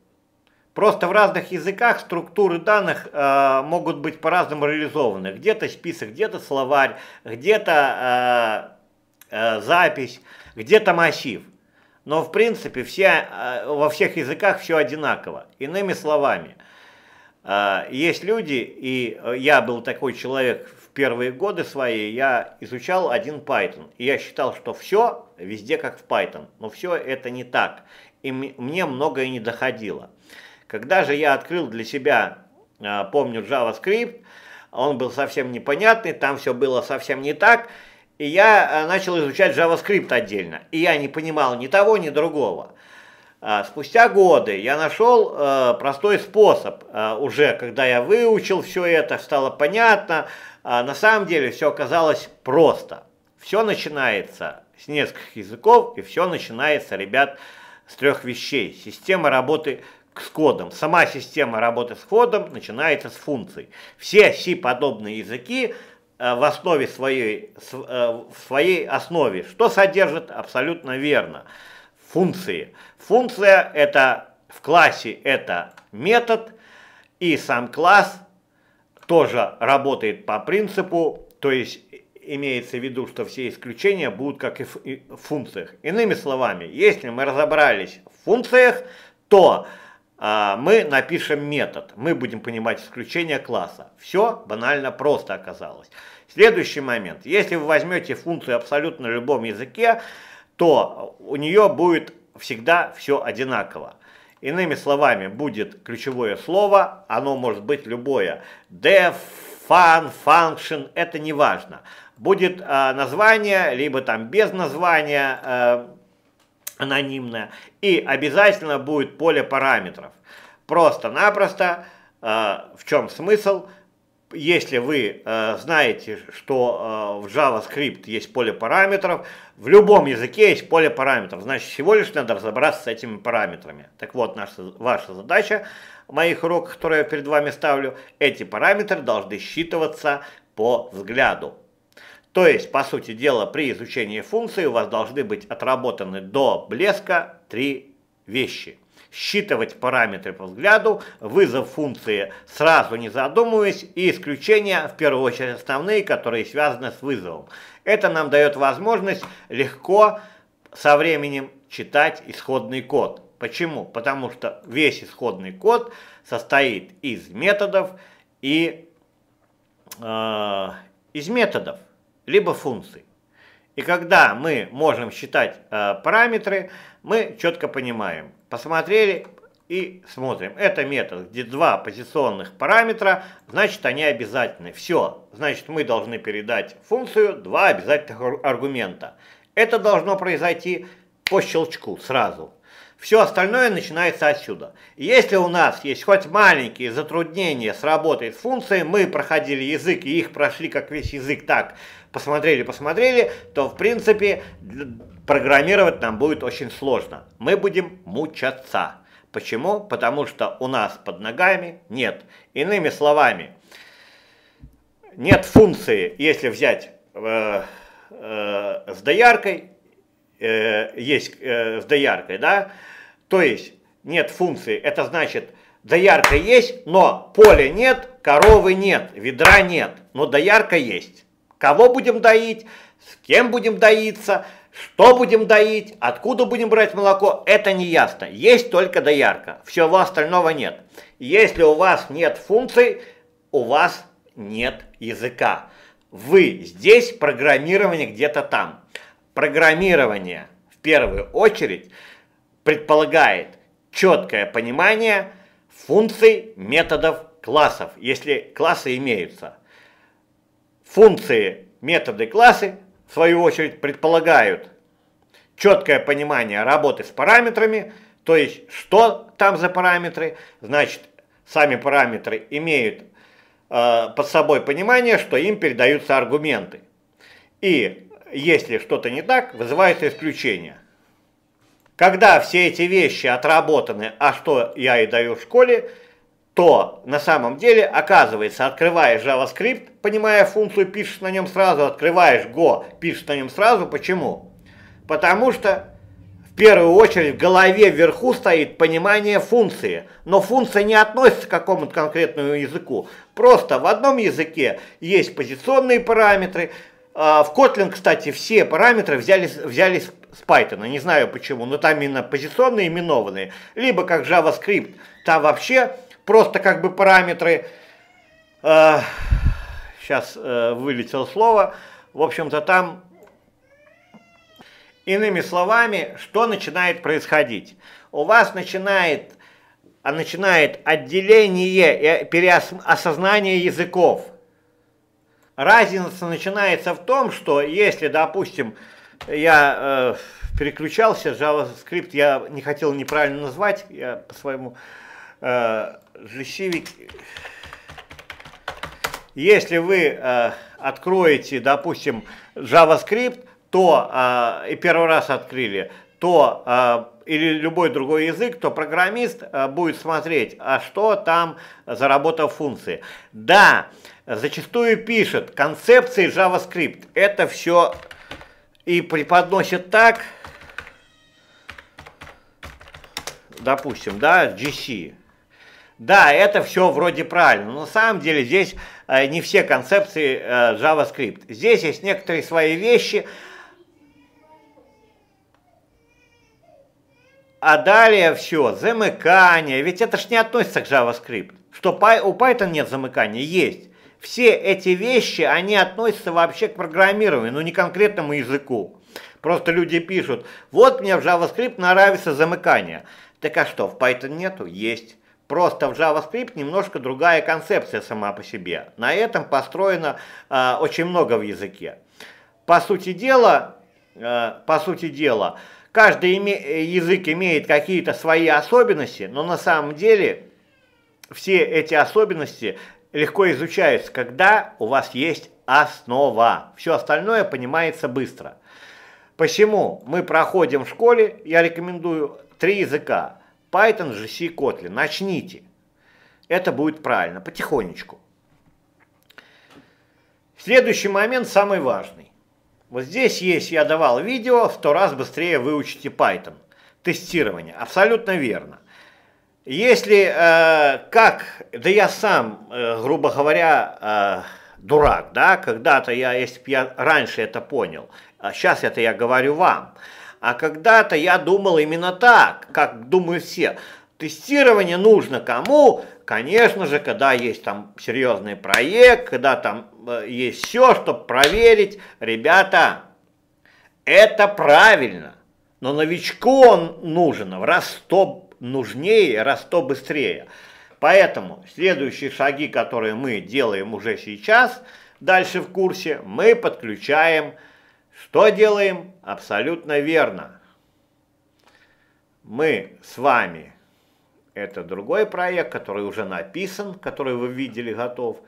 Просто в разных языках структуры данных э, могут быть по-разному реализованы. Где-то список, где-то словарь, где-то э, э, запись, где-то массив но в принципе все, э, во всех языках все одинаково. Иными словами, э, есть люди, и э, я был такой человек в первые годы свои, я изучал один Python, и я считал, что все везде как в Python, но все это не так, и мне многое не доходило. Когда же я открыл для себя, помню, JavaScript, он был совсем непонятный, там все было совсем не так, и я э, начал изучать JavaScript отдельно. И я не понимал ни того, ни другого. А спустя годы я нашел э, простой способ э, уже, когда я выучил все это, стало понятно. А на самом деле все оказалось просто. Все начинается с нескольких языков и все начинается, ребят, с трех вещей. Система работы с кодом. Сама система работы с кодом начинается с функций. Все C-подобные языки Э, в основе своей, э, в своей основе. Что содержит абсолютно верно? Функции. Функция это в классе это метод, и сам класс тоже работает по принципу, то есть имеется в виду, что все исключения будут как и в функциях. Иными словами, если мы разобрались в функциях, то а, мы напишем метод, мы будем понимать исключение класса. Все банально просто оказалось. Следующий момент. Если вы возьмете функцию абсолютно на любом языке, то у нее будет всегда все одинаково. Иными словами, будет ключевое слово, оно может быть любое. Def, fun, function, это не важно. Будет э, название, либо там без названия, э, анонимная. И обязательно будет поле параметров. Просто-напросто, э, в чем смысл? Если вы э, знаете, что э, в JavaScript есть поле параметров, в любом языке есть поле параметров, значит всего лишь надо разобраться с этими параметрами. Так вот, наша, ваша задача моих уроков, которые я перед вами ставлю, эти параметры должны считываться по взгляду, то есть, по сути дела, при изучении функции у вас должны быть отработаны до блеска три вещи. Считывать параметры по взгляду, вызов функции сразу не задумываясь и исключения, в первую очередь основные, которые связаны с вызовом. Это нам дает возможность легко со временем читать исходный код. Почему? Потому что весь исходный код состоит из методов и э, из методов либо функций. И когда мы можем считать э, параметры, мы четко понимаем, посмотрели и смотрим. Это метод, где два позиционных параметра, значит они обязательны. Все, значит мы должны передать функцию два обязательных аргумента. Это должно произойти по щелчку сразу. Все остальное начинается отсюда. Если у нас есть хоть маленькие затруднения с работой с функцией, мы проходили язык и их прошли как весь язык так, посмотрели, посмотрели, то в принципе программировать нам будет очень сложно. Мы будем мучаться. Почему? Потому что у нас под ногами нет. Иными словами, нет функции, если взять э, э, с дояркой, э, есть э, с дояркой, да, то есть нет функции, это значит доярка есть, но поля нет, коровы нет, ведра нет, но доярка есть. Кого будем доить, с кем будем доиться, что будем доить, откуда будем брать молоко, это не ясно. Есть только доярка, всего остального нет. Если у вас нет функций, у вас нет языка. Вы здесь, программирование где-то там. Программирование в первую очередь – предполагает четкое понимание функций, методов, классов, если классы имеются. Функции, методы, классы, в свою очередь, предполагают четкое понимание работы с параметрами, то есть что там за параметры, значит, сами параметры имеют э, под собой понимание, что им передаются аргументы. И если что-то не так, вызывается исключение – когда все эти вещи отработаны, а что я и даю в школе, то на самом деле, оказывается, открываешь JavaScript, понимая функцию, пишешь на нем сразу, открываешь Go, пишешь на нем сразу. Почему? Потому что в первую очередь в голове вверху стоит понимание функции. Но функция не относится к какому-то конкретному языку. Просто в одном языке есть позиционные параметры. А, в Kotlin, кстати, все параметры взялись, взялись с Python, не знаю почему, но там именно позиционные именованные, либо как JavaScript, там вообще просто как бы параметры, э, сейчас э, вылетело слово, в общем-то там, иными словами, что начинает происходить? У вас начинает, а начинает отделение и переосознание языков. Разница начинается в том, что если, допустим, я э, переключался, JavaScript я не хотел неправильно назвать, я по своему э, JCV. Если вы э, откроете, допустим, JavaScript, то э, и первый раз открыли, то э, или любой другой язык, то программист э, будет смотреть, а что там заработал функции. Да, зачастую пишет концепции JavaScript. Это все и преподносит так, допустим, да, GC. Да, это все вроде правильно, но на самом деле здесь э, не все концепции э, JavaScript. Здесь есть некоторые свои вещи, а далее все, замыкание, ведь это ж не относится к JavaScript. Что у Python нет замыкания? Есть все эти вещи, они относятся вообще к программированию, но ну, не конкретному языку. Просто люди пишут, вот мне в JavaScript нравится замыкание. Так а что, в Python нету? Есть. Просто в JavaScript немножко другая концепция сама по себе. На этом построено э, очень много в языке. По сути дела, э, по сути дела, каждый име язык имеет какие-то свои особенности, но на самом деле все эти особенности легко изучается, когда у вас есть основа. Все остальное понимается быстро. Почему мы проходим в школе, я рекомендую три языка. Python, GC, Kotlin. Начните. Это будет правильно, потихонечку. Следующий момент самый важный. Вот здесь есть, я давал видео, в сто раз быстрее выучите Python. Тестирование. Абсолютно верно. Если э, как, да я сам, э, грубо говоря, э, дурак, да, когда-то я, если бы я раньше это понял, а сейчас это я говорю вам, а когда-то я думал именно так, как думаю все. Тестирование нужно кому? Конечно же, когда есть там серьезный проект, когда там э, есть все, чтобы проверить. Ребята, это правильно, но новичку он нужен в раз 100 нужнее, раз то быстрее. Поэтому следующие шаги, которые мы делаем уже сейчас, дальше в курсе, мы подключаем, что делаем? Абсолютно верно. Мы с вами, это другой проект, который уже написан, который вы видели, готов.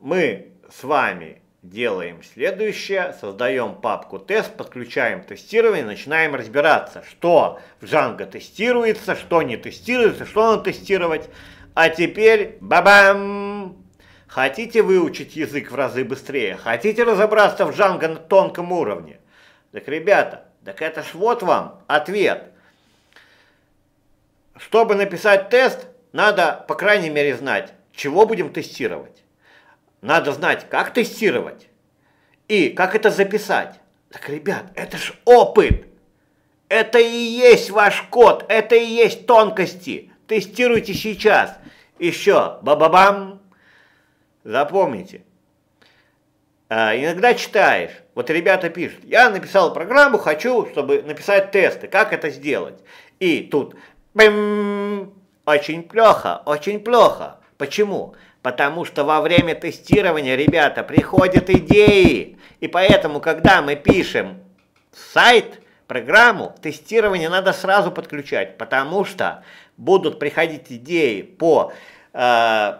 Мы с вами делаем следующее, создаем папку тест, подключаем тестирование, начинаем разбираться, что в Django тестируется, что не тестируется, что надо тестировать. А теперь, бабам! Хотите выучить язык в разы быстрее? Хотите разобраться в Django на тонком уровне? Так, ребята, так это ж вот вам ответ. Чтобы написать тест, надо, по крайней мере, знать, чего будем тестировать. Надо знать, как тестировать и как это записать. Так, ребят, это ж опыт. Это и есть ваш код, это и есть тонкости. Тестируйте сейчас. Еще, ба-ба-бам. Запомните. А, иногда читаешь, вот ребята пишут, я написал программу, хочу, чтобы написать тесты, как это сделать. И тут, бим, очень плохо, очень плохо. Почему? Потому что во время тестирования, ребята, приходят идеи. И поэтому, когда мы пишем сайт, программу, тестирование надо сразу подключать, потому что будут приходить идеи по э,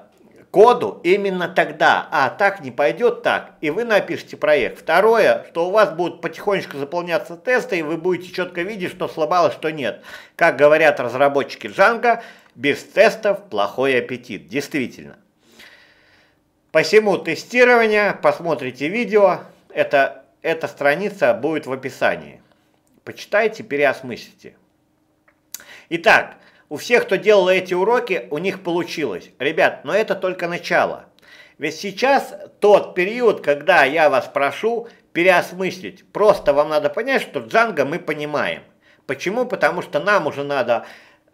коду именно тогда. А так не пойдет так, и вы напишите проект. Второе, что у вас будут потихонечку заполняться тесты, и вы будете четко видеть, что слабало, что нет. Как говорят разработчики Django, без тестов плохой аппетит. Действительно. Посему тестирование, посмотрите видео, это, эта страница будет в описании. Почитайте, переосмыслите. Итак, у всех, кто делал эти уроки, у них получилось. Ребят, но это только начало. Ведь сейчас тот период, когда я вас прошу переосмыслить. Просто вам надо понять, что Джанго мы понимаем. Почему? Потому что нам уже надо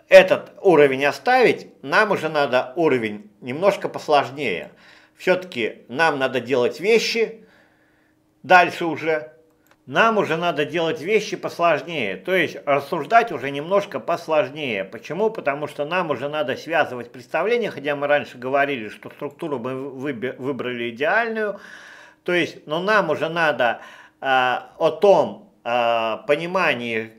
этот уровень оставить, нам уже надо уровень немножко посложнее. Все-таки нам надо делать вещи, дальше уже, нам уже надо делать вещи посложнее, то есть рассуждать уже немножко посложнее. Почему? Потому что нам уже надо связывать представления, хотя мы раньше говорили, что структуру мы выбрали идеальную, то есть, но нам уже надо э, о том э, понимании,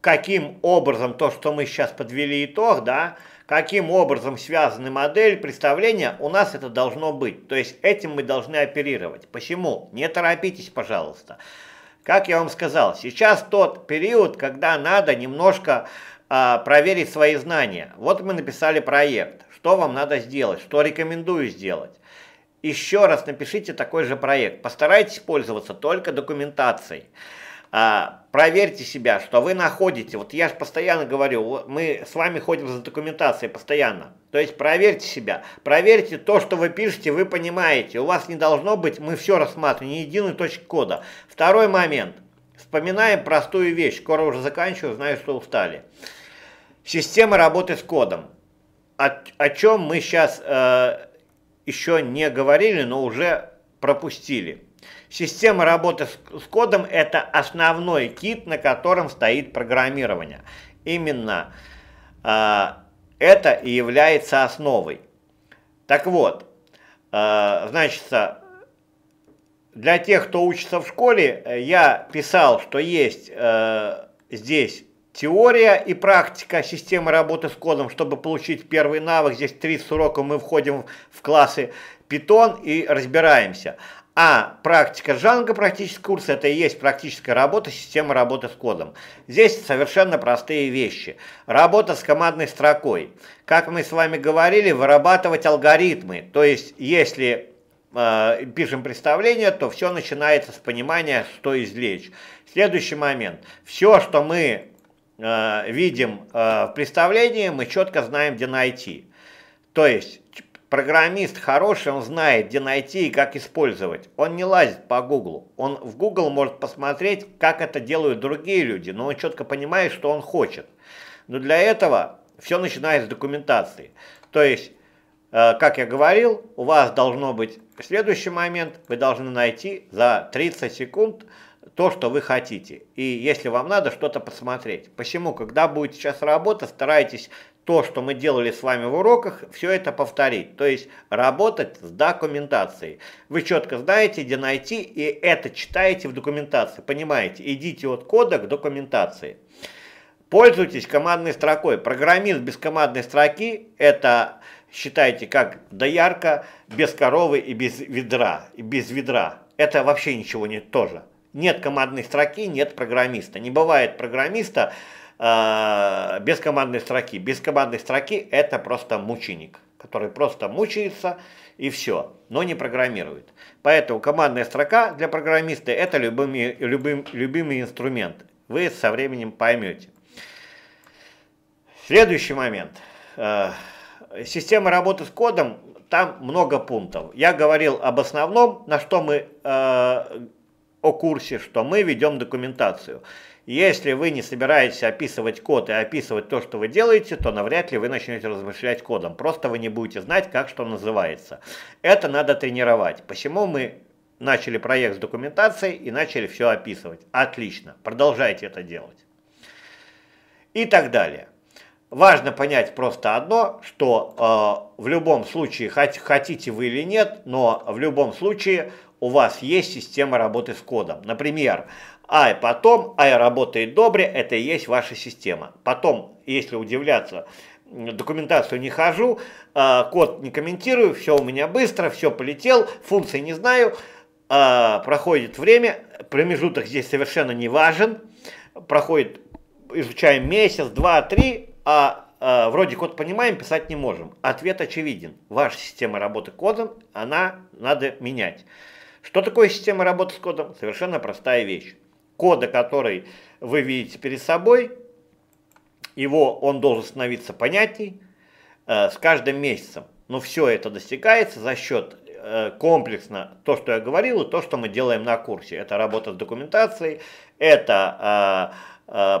каким образом то, что мы сейчас подвели итог, да, каким образом связаны модель, представления, у нас это должно быть. То есть этим мы должны оперировать. Почему? Не торопитесь, пожалуйста. Как я вам сказал, сейчас тот период, когда надо немножко э, проверить свои знания. Вот мы написали проект. Что вам надо сделать? Что рекомендую сделать? Еще раз напишите такой же проект. Постарайтесь пользоваться только документацией. А, проверьте себя, что вы находите. Вот я же постоянно говорю, мы с вами ходим за документацией постоянно. То есть проверьте себя, проверьте то, что вы пишете, вы понимаете. У вас не должно быть, мы все рассматриваем, ни единой точки кода. Второй момент. Вспоминаем простую вещь, скоро уже заканчиваю, знаю, что устали. Система работы с кодом. О, о чем мы сейчас э, еще не говорили, но уже пропустили. Система работы с кодом – это основной кит, на котором стоит программирование. Именно э, это и является основой. Так вот, э, а, значит, для тех, кто учится в школе, я писал, что есть э, здесь теория и практика системы работы с кодом. Чтобы получить первый навык, здесь 30 уроков мы входим в классы Python и разбираемся. А практика Джанго, практический курс, это и есть практическая работа, система работы с кодом. Здесь совершенно простые вещи. Работа с командной строкой. Как мы с вами говорили, вырабатывать алгоритмы. То есть, если э, пишем представление, то все начинается с понимания, что извлечь. Следующий момент. Все, что мы э, видим э, в представлении, мы четко знаем, где найти. То есть Программист хороший, он знает, где найти и как использовать. Он не лазит по Гуглу. Он в Google может посмотреть, как это делают другие люди, но он четко понимает, что он хочет. Но для этого все начинается с документации. То есть, э, как я говорил, у вас должно быть следующий момент, вы должны найти за 30 секунд то, что вы хотите. И если вам надо что-то посмотреть. Почему? Когда будет сейчас работа, старайтесь то, что мы делали с вами в уроках, все это повторить. То есть работать с документацией. Вы четко знаете, где найти, и это читаете в документации. Понимаете, идите от кода к документации. Пользуйтесь командной строкой. Программист без командной строки – это, считайте, как доярка без коровы и без ведра. И без ведра. Это вообще ничего не тоже. Нет командной строки, нет программиста. Не бывает программиста, э, без командной строки. Без командной строки это просто мученик, который просто мучается и все, но не программирует. Поэтому командная строка для программиста это любыми любым любимый инструмент. Вы со временем поймете. Следующий момент. Э, система работы с кодом, там много пунктов. Я говорил об основном, на что мы э, о курсе, что мы ведем документацию. Если вы не собираетесь описывать код и описывать то, что вы делаете, то навряд ли вы начнете размышлять кодом. Просто вы не будете знать, как что называется. Это надо тренировать. Почему мы начали проект с документацией и начали все описывать? Отлично. Продолжайте это делать. И так далее. Важно понять просто одно, что э, в любом случае, хоть, хотите вы или нет, но в любом случае у вас есть система работы с кодом. Например, э, а потом, а работает добре, это и есть ваша система. Потом, если удивляться, документацию не хожу, а, код не комментирую, все у меня быстро, все полетел, функции не знаю, а, проходит время, промежуток здесь совершенно не важен, проходит, изучаем месяц, два, три, а, а вроде код понимаем, писать не можем. Ответ очевиден. Ваша система работы кодом, она надо менять. Что такое система работы с кодом? Совершенно простая вещь кода, который вы видите перед собой, его он должен становиться понятней э, с каждым месяцем. Но все это достигается за счет э, комплексно то, что я говорил, и то, что мы делаем на курсе. Это работа с документацией, это э, э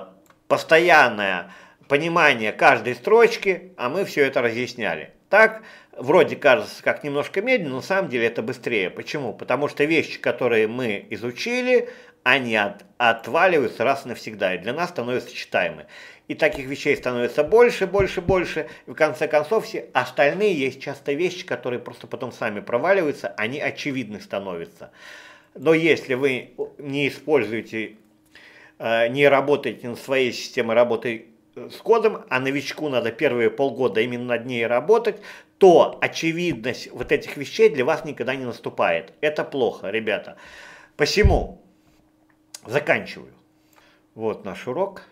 постоянное понимание каждой строчки, а мы все это разъясняли. Так, вроде кажется, как немножко медленно, но на самом деле это быстрее. Почему? Потому что вещи, которые мы изучили, они от, отваливаются раз и навсегда, и для нас становятся читаемы. И таких вещей становится больше, больше, больше. И в конце концов все остальные есть часто вещи, которые просто потом сами проваливаются, они очевидны становятся. Но если вы не используете, э, не работаете на своей системе работы э, с кодом, а новичку надо первые полгода именно над ней работать, то очевидность вот этих вещей для вас никогда не наступает. Это плохо, ребята. Посему Заканчиваю. Вот наш урок.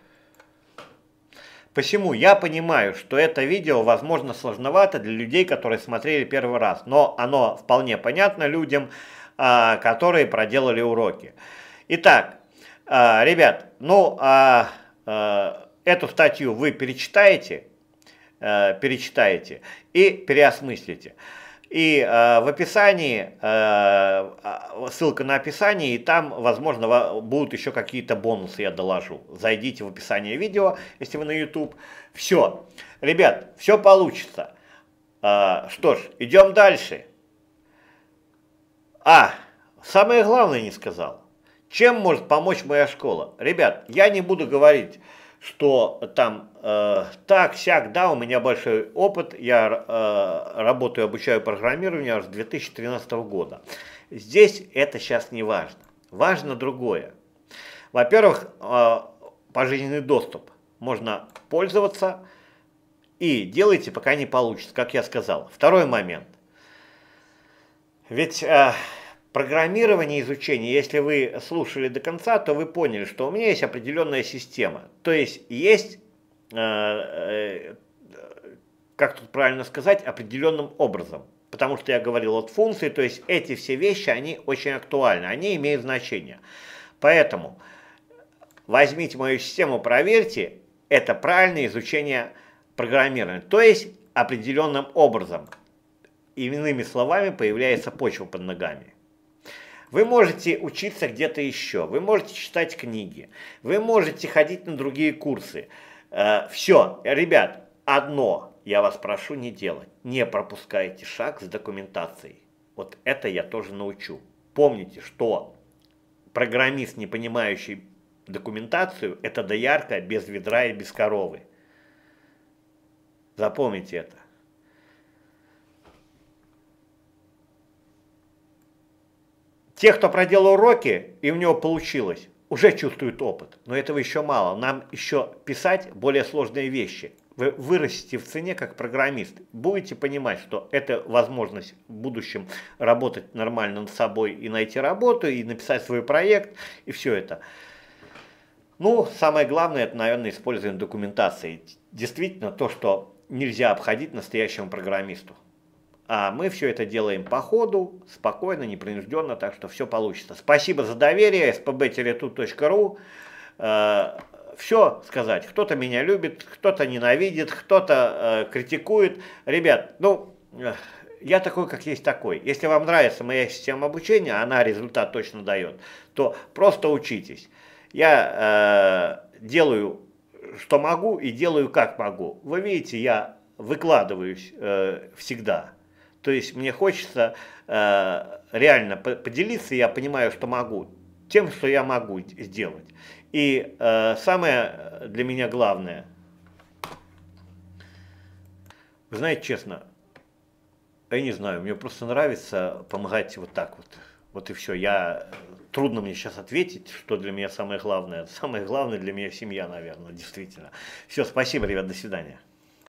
Посему я понимаю, что это видео, возможно, сложновато для людей, которые смотрели первый раз, но оно вполне понятно людям, а, которые проделали уроки. Итак, а, ребят, ну, а, эту статью вы перечитаете, э, перечитаете и переосмыслите. И э, в описании, э, а, ссылка на описание, и там, возможно, будут еще какие-то бонусы, я доложу. Зайдите в описание видео, если вы на YouTube. Все. Ребят, все получится. Э, что ж, идем дальше. А, самое главное не сказал. Чем может помочь моя школа? Ребят, я не буду говорить что там э, так, сяк, да, у меня большой опыт, я э, работаю, обучаю программированию аж с 2013 года. Здесь это сейчас не важно. Важно другое. Во-первых, э, пожизненный доступ можно пользоваться и делайте, пока не получится, как я сказал. Второй момент. Ведь... Э, Программирование изучения, если вы слушали до конца, то вы поняли, что у меня есть определенная система. То есть есть, э, э, как тут правильно сказать, определенным образом. Потому что я говорил от функции, то есть эти все вещи, они очень актуальны, они имеют значение. Поэтому возьмите мою систему, проверьте, это правильное изучение программирования. То есть определенным образом, иными словами, появляется почва под ногами. Вы можете учиться где-то еще, вы можете читать книги, вы можете ходить на другие курсы. Э, все, ребят, одно я вас прошу не делать. Не пропускайте шаг с документацией. Вот это я тоже научу. Помните, что программист, не понимающий документацию, это доярка без ведра и без коровы. Запомните это. Те, кто проделал уроки, и у него получилось, уже чувствуют опыт. Но этого еще мало. Нам еще писать более сложные вещи. Вы вырастете в цене как программист. Будете понимать, что это возможность в будущем работать нормально над собой и найти работу, и написать свой проект, и все это. Ну, самое главное, это, наверное, использование документации. Действительно, то, что нельзя обходить настоящему программисту. А мы все это делаем по ходу, спокойно, непринужденно, так что все получится. Спасибо за доверие, spb э, все сказать. Кто-то меня любит, кто-то ненавидит, кто-то э, критикует. Ребят, ну, э, я такой, как есть такой. Если вам нравится моя система обучения, она результат точно дает, то просто учитесь. Я э, делаю, что могу и делаю, как могу. Вы видите, я выкладываюсь э, всегда. То есть мне хочется э, реально поделиться, я понимаю, что могу, тем, что я могу сделать. И э, самое э, для меня главное, вы знаете, честно, я не знаю, мне просто нравится помогать вот так вот. Вот и все. Я трудно мне сейчас ответить, что для меня самое главное. *laughs* Самое главное для меня семья, наверное, действительно. Все, спасибо, ребят, до свидания.